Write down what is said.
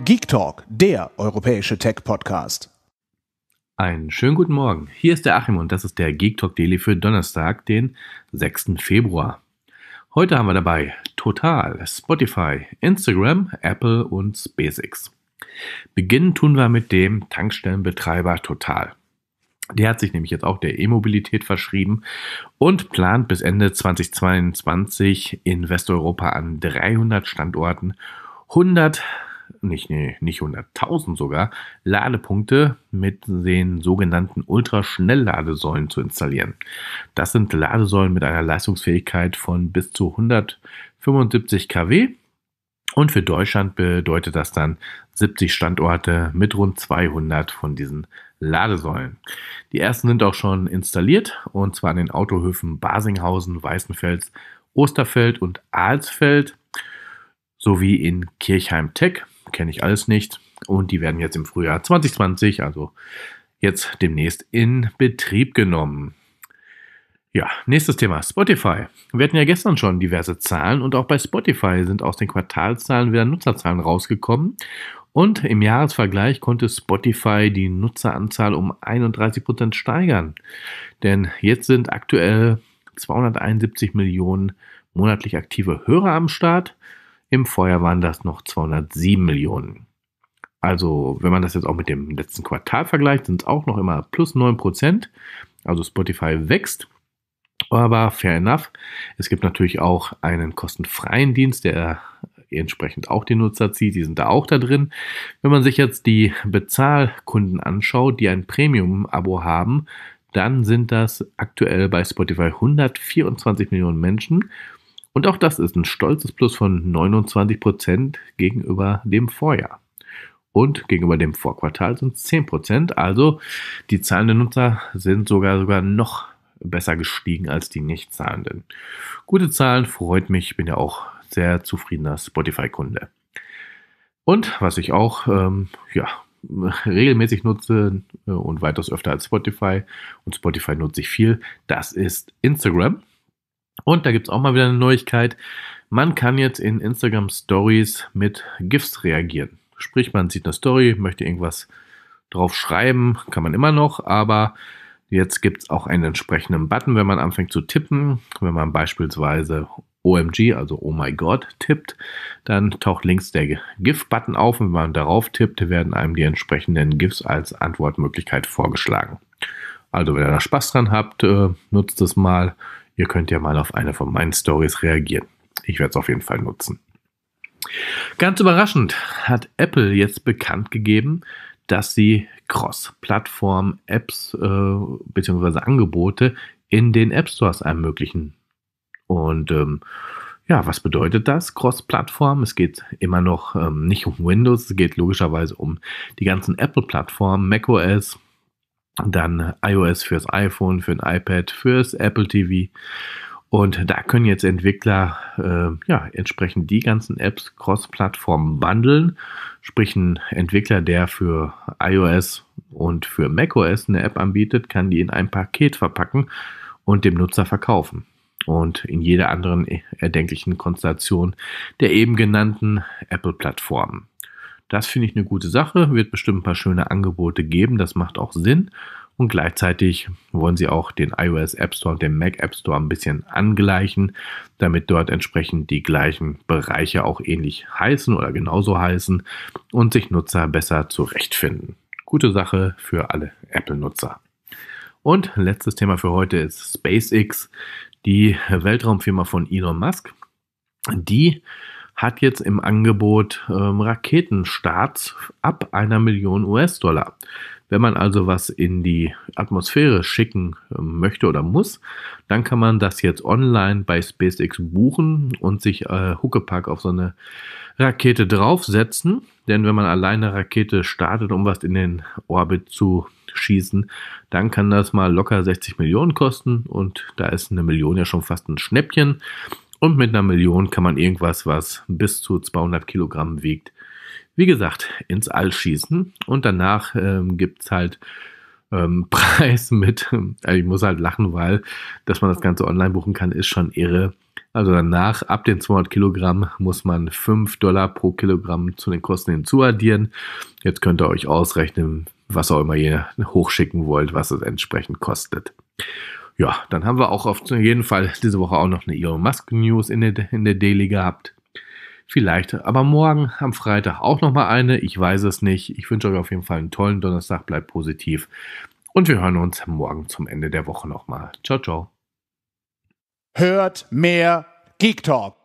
Geek Talk, der europäische Tech-Podcast. Einen schönen guten Morgen. Hier ist der Achim und das ist der Geek Talk Daily für Donnerstag, den 6. Februar. Heute haben wir dabei Total, Spotify, Instagram, Apple und SpaceX. Beginnen tun wir mit dem Tankstellenbetreiber Total. Der hat sich nämlich jetzt auch der E-Mobilität verschrieben und plant bis Ende 2022 in Westeuropa an 300 Standorten 100 nicht, nee, nicht 100.000 sogar, Ladepunkte mit den sogenannten Ultraschnellladesäulen zu installieren. Das sind Ladesäulen mit einer Leistungsfähigkeit von bis zu 175 kW. Und für Deutschland bedeutet das dann 70 Standorte mit rund 200 von diesen Ladesäulen. Die ersten sind auch schon installiert und zwar an den Autohöfen Basinghausen, Weißenfels, Osterfeld und Alsfeld sowie in Kirchheim-Tech kenne ich alles nicht. Und die werden jetzt im Frühjahr 2020, also jetzt demnächst, in Betrieb genommen. Ja, nächstes Thema, Spotify. Wir hatten ja gestern schon diverse Zahlen und auch bei Spotify sind aus den Quartalzahlen wieder Nutzerzahlen rausgekommen. Und im Jahresvergleich konnte Spotify die Nutzeranzahl um 31% steigern. Denn jetzt sind aktuell 271 Millionen monatlich aktive Hörer am Start. Im Vorjahr waren das noch 207 Millionen. Also, wenn man das jetzt auch mit dem letzten Quartal vergleicht, sind es auch noch immer plus 9 Prozent. Also Spotify wächst. Aber fair enough. Es gibt natürlich auch einen kostenfreien Dienst, der entsprechend auch die Nutzer zieht. Die sind da auch da drin. Wenn man sich jetzt die Bezahlkunden anschaut, die ein Premium-Abo haben, dann sind das aktuell bei Spotify 124 Millionen Menschen und auch das ist ein stolzes Plus von 29% gegenüber dem Vorjahr. Und gegenüber dem Vorquartal sind es 10%. Also die zahlenden Nutzer sind sogar, sogar noch besser gestiegen als die nicht zahlenden. Gute Zahlen, freut mich. Ich bin ja auch sehr zufriedener Spotify-Kunde. Und was ich auch ähm, ja, regelmäßig nutze äh, und weitaus öfter als Spotify, und Spotify nutze ich viel, das ist Instagram. Und da gibt es auch mal wieder eine Neuigkeit. Man kann jetzt in Instagram Stories mit GIFs reagieren. Sprich, man sieht eine Story, möchte irgendwas drauf schreiben, kann man immer noch, aber jetzt gibt es auch einen entsprechenden Button, wenn man anfängt zu tippen, wenn man beispielsweise OMG, also Oh my God, tippt, dann taucht links der GIF-Button auf und wenn man darauf tippt, werden einem die entsprechenden GIFs als Antwortmöglichkeit vorgeschlagen. Also wenn ihr da Spaß dran habt, äh, nutzt es mal. Ihr könnt ja mal auf eine von meinen Stories reagieren. Ich werde es auf jeden Fall nutzen. Ganz überraschend hat Apple jetzt bekannt gegeben, dass sie Cross-Plattform-Apps äh, bzw. Angebote in den App Stores ermöglichen. Und ähm, ja, was bedeutet das? Cross-Plattform. Es geht immer noch ähm, nicht um Windows, es geht logischerweise um die ganzen Apple-Plattformen, macOS, dann iOS fürs iPhone, für ein iPad, fürs Apple TV. Und da können jetzt Entwickler äh, ja, entsprechend die ganzen Apps cross-Plattform wandeln. Sprich, ein Entwickler, der für iOS und für macOS eine App anbietet, kann die in ein Paket verpacken und dem Nutzer verkaufen. Und in jeder anderen erdenklichen Konstellation der eben genannten Apple-Plattformen. Das finde ich eine gute Sache, wird bestimmt ein paar schöne Angebote geben, das macht auch Sinn. Und gleichzeitig wollen sie auch den iOS App Store und den Mac App Store ein bisschen angleichen, damit dort entsprechend die gleichen Bereiche auch ähnlich heißen oder genauso heißen und sich Nutzer besser zurechtfinden. Gute Sache für alle Apple-Nutzer. Und letztes Thema für heute ist SpaceX, die Weltraumfirma von Elon Musk, die hat jetzt im Angebot ähm, Raketenstarts ab einer Million US-Dollar. Wenn man also was in die Atmosphäre schicken ähm, möchte oder muss, dann kann man das jetzt online bei SpaceX buchen und sich äh, Huckepack auf so eine Rakete draufsetzen. Denn wenn man alleine Rakete startet, um was in den Orbit zu schießen, dann kann das mal locker 60 Millionen kosten und da ist eine Million ja schon fast ein Schnäppchen. Und mit einer Million kann man irgendwas, was bis zu 200 Kilogramm wiegt, wie gesagt, ins All schießen. Und danach ähm, gibt es halt ähm, Preis mit, äh, ich muss halt lachen, weil, dass man das Ganze online buchen kann, ist schon irre. Also danach, ab den 200 Kilogramm, muss man 5 Dollar pro Kilogramm zu den Kosten hinzuaddieren. Jetzt könnt ihr euch ausrechnen, was auch immer ihr hochschicken wollt, was es entsprechend kostet. Ja, dann haben wir auch auf jeden Fall diese Woche auch noch eine Elon Musk News in der, in der Daily gehabt. Vielleicht, aber morgen am Freitag auch nochmal eine. Ich weiß es nicht. Ich wünsche euch auf jeden Fall einen tollen Donnerstag. Bleibt positiv. Und wir hören uns morgen zum Ende der Woche nochmal. Ciao, ciao. Hört mehr Geek Talk.